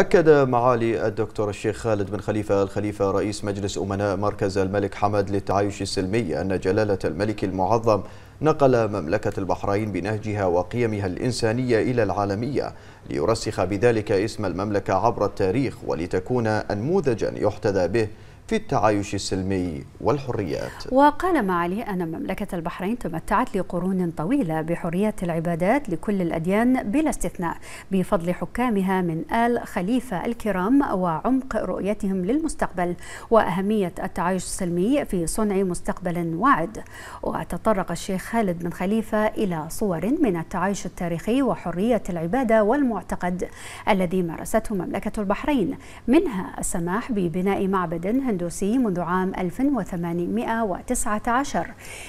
أكد معالي الدكتور الشيخ خالد بن خليفة الخليفة رئيس مجلس أمناء مركز الملك حمد للتعايش السلمي أن جلالة الملك المعظم نقل مملكة البحرين بنهجها وقيمها الإنسانية إلى العالمية ليرسخ بذلك اسم المملكة عبر التاريخ ولتكون أنموذجا يحتذى به في التعايش السلمي والحريات وقال معالي أن مملكة البحرين تمتعت لقرون طويلة بحرية العبادات لكل الأديان بلا استثناء بفضل حكامها من آل خليفة الكرام وعمق رؤيتهم للمستقبل وأهمية التعايش السلمي في صنع مستقبل واعد وتطرق الشيخ خالد بن خليفة إلى صور من التعايش التاريخي وحرية العبادة والمعتقد الذي مارسته مملكة البحرين منها السماح ببناء معبد هند الهندوسي منذ عام 1819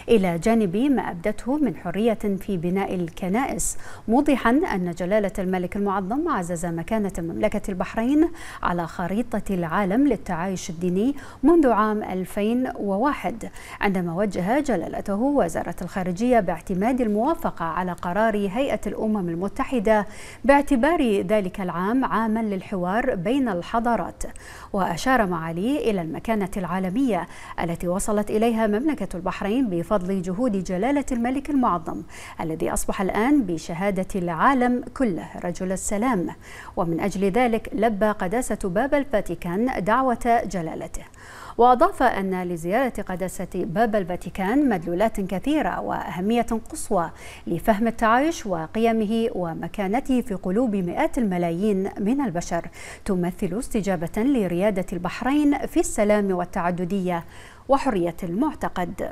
إلى جانب ما أبدته من حرية في بناء الكنائس موضحا أن جلالة الملك المعظم عزز مكانة مملكة البحرين على خريطة العالم للتعايش الديني منذ عام 2001 عندما وجه جلالته وزارة الخارجية باعتماد الموافقة على قرار هيئة الأمم المتحدة باعتبار ذلك العام عاما للحوار بين الحضارات وأشار معاليه إلى المكان المكانة العالمية التي وصلت إليها مملكة البحرين بفضل جهود جلالة الملك المعظم الذي أصبح الآن بشهادة العالم كله رجل السلام ومن أجل ذلك لبى قداسة باب الفاتيكان دعوة جلالته وأضاف أن لزيارة قداسة باب الفاتيكان مدلولات كثيرة وأهمية قصوى لفهم التعايش وقيمه ومكانته في قلوب مئات الملايين من البشر تمثل استجابة لريادة البحرين في السلام والتعددية وحرية المعتقد